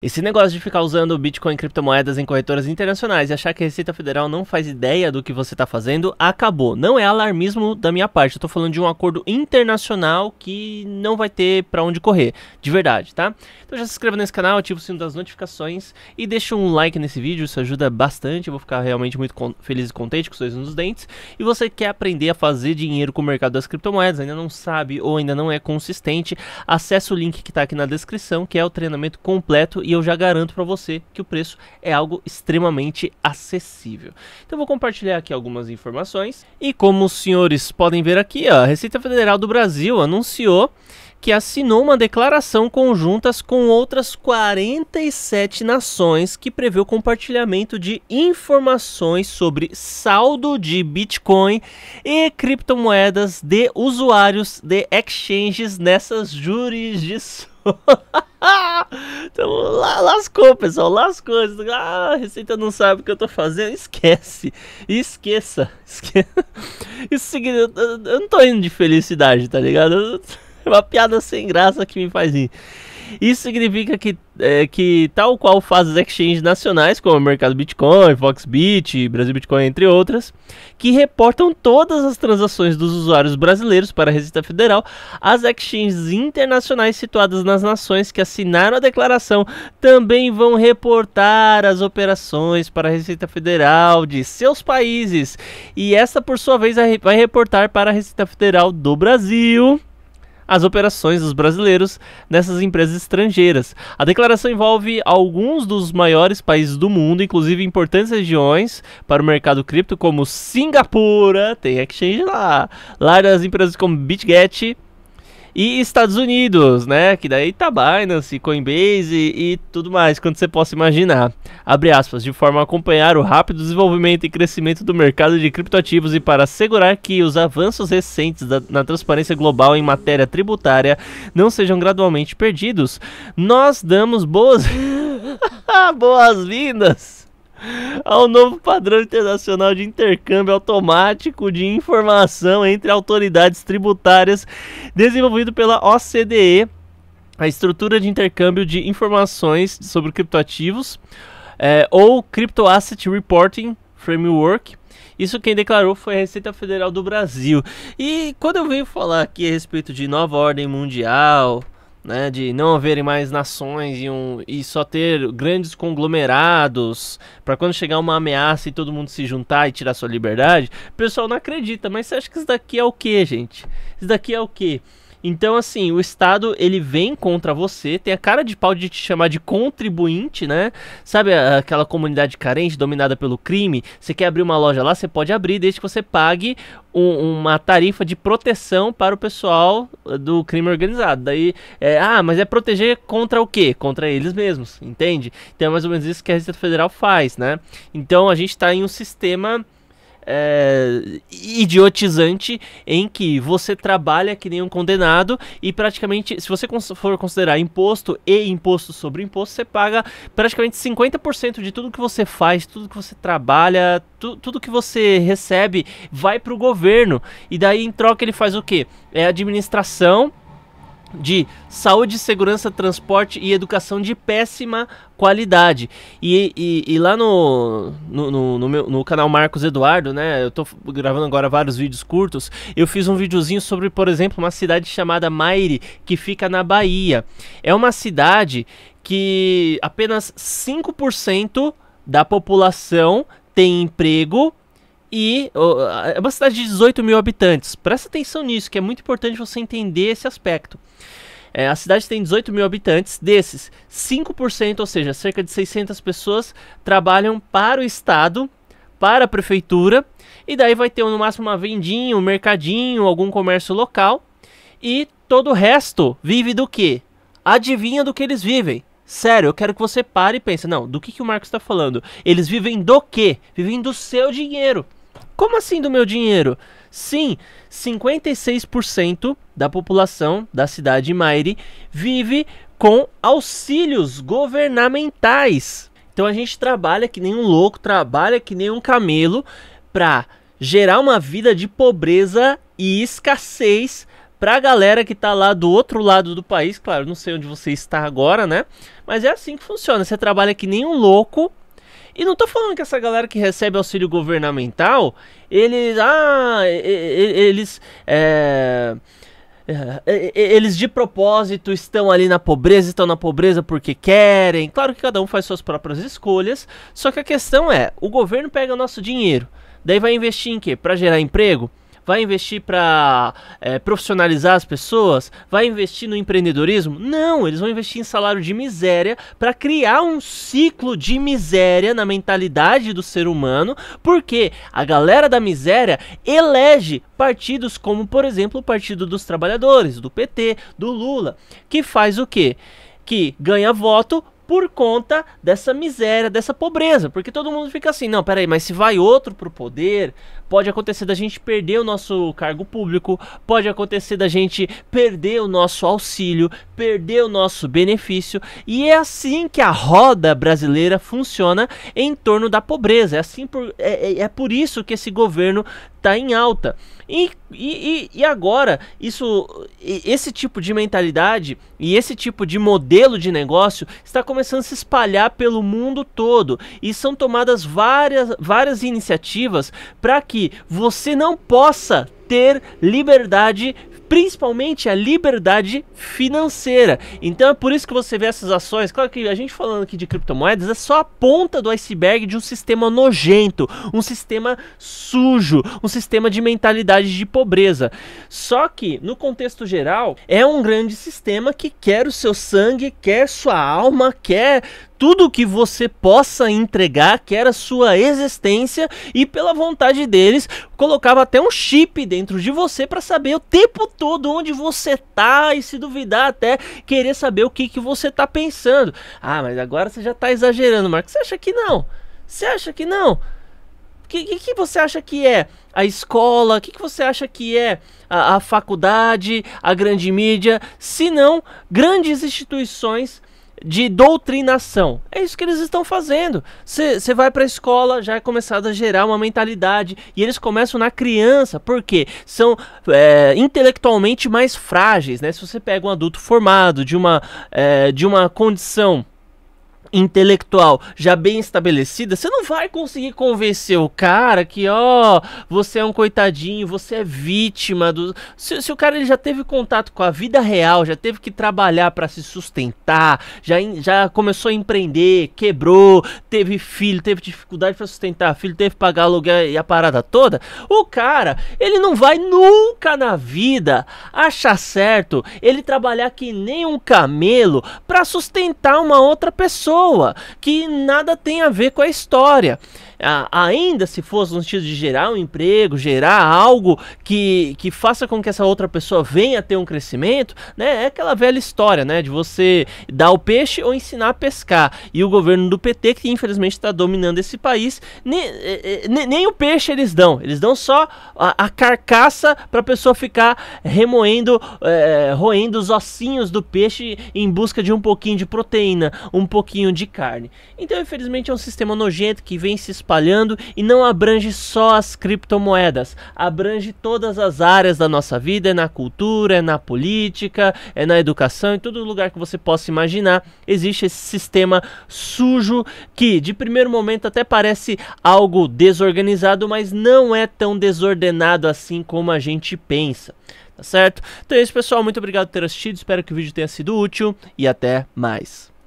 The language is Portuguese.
Esse negócio de ficar usando Bitcoin e criptomoedas em corretoras internacionais e achar que a Receita Federal não faz ideia do que você está fazendo, acabou. Não é alarmismo da minha parte. Eu tô falando de um acordo internacional que não vai ter para onde correr, de verdade, tá? Então já se inscreva nesse canal, ativa o sino das notificações e deixa um like nesse vídeo, isso ajuda bastante. Eu vou ficar realmente muito feliz e contente com os dois nos dentes. E você quer aprender a fazer dinheiro com o mercado das criptomoedas, ainda não sabe ou ainda não é consistente, acesse o link que está aqui na descrição, que é o treinamento completo e eu já garanto para você que o preço é algo extremamente acessível. Então vou compartilhar aqui algumas informações e como os senhores podem ver aqui, a Receita Federal do Brasil anunciou que assinou uma declaração conjunta com outras 47 nações que prevê o compartilhamento de informações sobre saldo de Bitcoin e criptomoedas de usuários de exchanges nessas jurisdições. então, lascou, pessoal, lascou. Ah, a receita não sabe o que eu tô fazendo. Esquece, esqueça. esqueça. Isso significa. Eu, eu não tô indo de felicidade, tá ligado? É uma piada sem graça que me faz rir. Isso significa que, é, que tal qual faz as exchanges nacionais, como o Mercado Bitcoin, Foxbit, Brasil Bitcoin, entre outras, que reportam todas as transações dos usuários brasileiros para a Receita Federal, as exchanges internacionais situadas nas nações que assinaram a declaração também vão reportar as operações para a Receita Federal de seus países. E essa, por sua vez, vai reportar para a Receita Federal do Brasil as operações dos brasileiros nessas empresas estrangeiras. A declaração envolve alguns dos maiores países do mundo, inclusive importantes regiões para o mercado cripto, como Singapura, tem exchange lá, lá das empresas como BitGet, e Estados Unidos, né? Que daí tá Binance, Coinbase e tudo mais, quanto você possa imaginar. Abre aspas, de forma a acompanhar o rápido desenvolvimento e crescimento do mercado de criptoativos e para assegurar que os avanços recentes da, na transparência global em matéria tributária não sejam gradualmente perdidos, nós damos boas. boas-vindas ao novo padrão internacional de intercâmbio automático de informação entre autoridades tributárias, desenvolvido pela OCDE, a estrutura de intercâmbio de informações sobre criptoativos é, ou Crypto Asset Reporting Framework. Isso quem declarou foi a Receita Federal do Brasil. E quando eu venho falar aqui a respeito de nova ordem mundial, né, de não haverem mais nações e, um, e só ter grandes conglomerados para quando chegar uma ameaça e todo mundo se juntar e tirar sua liberdade, o pessoal não acredita. Mas você acha que isso daqui é o que, gente? Isso daqui é o que? Então, assim, o Estado, ele vem contra você, tem a cara de pau de te chamar de contribuinte, né? Sabe aquela comunidade carente, dominada pelo crime? Você quer abrir uma loja lá, você pode abrir, desde que você pague um, uma tarifa de proteção para o pessoal eh, do crime organizado. Daí, é, ah, mas é proteger contra o quê? Contra eles mesmos, entende? Então é mais ou menos isso que a Receita Federal faz, né? Então a gente está em um sistema é, idiotizante em que você trabalha que nem um condenado e praticamente, se você for considerar imposto e imposto sobre imposto, você paga praticamente 50% de tudo que você faz, tudo que você trabalha, tu, tudo que você recebe vai para o governo. E daí em troca ele faz o que? É administração de saúde, segurança, transporte e educação de péssima qualidade. E, e, e lá no, no, no, no, meu, no canal Marcos Eduardo, né? Eu tô gravando agora vários vídeos curtos. Eu fiz um videozinho sobre, por exemplo, uma cidade chamada Maire, que fica na Bahia. É uma cidade que apenas 5% da população tem emprego e é uma cidade de 18 mil habitantes. Presta atenção nisso, que é muito importante você entender esse aspecto. É, a cidade tem 18 mil habitantes, desses 5%, ou seja, cerca de 600 pessoas, trabalham para o Estado, para a prefeitura, e daí vai ter no máximo uma vendinha, um mercadinho, algum comércio local, e todo o resto vive do que? Adivinha do que eles vivem? Sério, eu quero que você pare e pense, não, do que, que o Marcos está falando? Eles vivem do quê? Vivem do seu dinheiro. Como assim do meu dinheiro? Sim, 56% da população da cidade de Maire vive com auxílios governamentais. Então a gente trabalha que nem um louco, trabalha que nem um camelo para gerar uma vida de pobreza e escassez para a galera que está lá do outro lado do país, claro, não sei onde você está agora, né? Mas é assim que funciona. Você trabalha que nem um louco e não tô falando que essa galera que recebe auxílio governamental, eles. Ah, eles. É, é eles de propósito estão ali na pobreza, estão na pobreza porque querem. Claro que cada um faz suas próprias escolhas. Só que a questão é: o governo pega nosso dinheiro, daí vai investir em quê? Para gerar emprego? Vai investir para é, eh, profissionalizar as pessoas? Vai investir no empreendedorismo? Não, eles vão investir em salário de miséria para criar um ciclo de miséria na mentalidade do ser humano, porque a galera da miséria elege partidos como, por exemplo, o Partido dos Trabalhadores, do PT, do Lula, que faz o quê? Que ganha voto por conta dessa miséria, dessa pobreza. Porque todo mundo fica assim, não, peraí, mas se vai outro pro poder, pode acontecer da gente perder o nosso cargo público, pode acontecer da gente perder o nosso auxílio, perder o nosso benefício. E é assim que a roda brasileira funciona em torno da pobreza. É assim por, é, é, é por isso que esse governo está em alta. E, e, e agora, isso, esse tipo de mentalidade e esse tipo de modelo de negócio está começando a se espalhar pelo mundo todo. E são tomadas várias, várias iniciativas para que você não possa ter liberdade principalmente a liberdade financeira. Então é por isso que você vê essas ações. Claro que a gente falando aqui de criptomoedas é só a ponta do iceberg de um sistema nojento, um sistema sujo, um sistema de mentalidade de pobreza. Só que, no contexto geral, é um grande sistema que quer o seu sangue, quer sua alma, quer tudo que você possa entregar, que era sua existência, e pela vontade deles, colocava até um chip dentro de você para saber o tempo todo onde você tá e se duvidar até querer saber o que, que você tá pensando. Ah, mas agora você já tá exagerando, Marcos. Você acha que não? Você acha que não? O que, que, que, você acha que é a escola? O que, que você acha que é a, a faculdade, a grande mídia? Se não, grandes instituições de doutrinação. É isso que eles estão fazendo. Você vai para a escola, já é começado a gerar uma mentalidade. E eles começam na criança, porque são é, intelectualmente mais frágeis. Né? Se você pega um adulto formado, de uma, é, de uma condição intelectual já bem estabelecida, você não vai conseguir convencer o cara que, ó, oh, você é um coitadinho, você é vítima do. Se, se o cara ele já teve contato com a vida real, já teve que trabalhar para se sustentar, já, já começou a empreender, quebrou, teve filho, teve dificuldade para sustentar filho, teve que pagar aluguel e a parada toda, o cara, ele não vai nunca na vida achar certo ele trabalhar que nem um camelo para sustentar uma outra pessoa pessoa que nada tem a ver com a história. Ah, ainda se fosse no sentido de gerar um emprego, gerar algo que, que faça com que essa outra pessoa venha a ter um crescimento, né? É aquela velha história, né? De você dar o peixe ou ensinar a pescar. E o governo do PT, que infelizmente está dominando esse país, nem, eh, eh, nem, nem, o peixe eles dão. Eles dão só a, a carcaça para a pessoa ficar remoendo, é, roendo os ossinhos do peixe em busca de um pouquinho de proteína, um pouquinho de carne. Então, infelizmente, é um sistema nojento que vem se espalhando e não abrange só as criptomoedas, abrange todas as áreas da nossa vida, é na cultura, é na política, é na educação, em todo lugar que você possa imaginar, existe esse sistema sujo que de primeiro momento até parece algo desorganizado, mas não é tão desordenado assim como a gente pensa. Tá certo? Então é isso, pessoal. Muito obrigado por ter assistido. Espero que o vídeo tenha sido útil e até mais.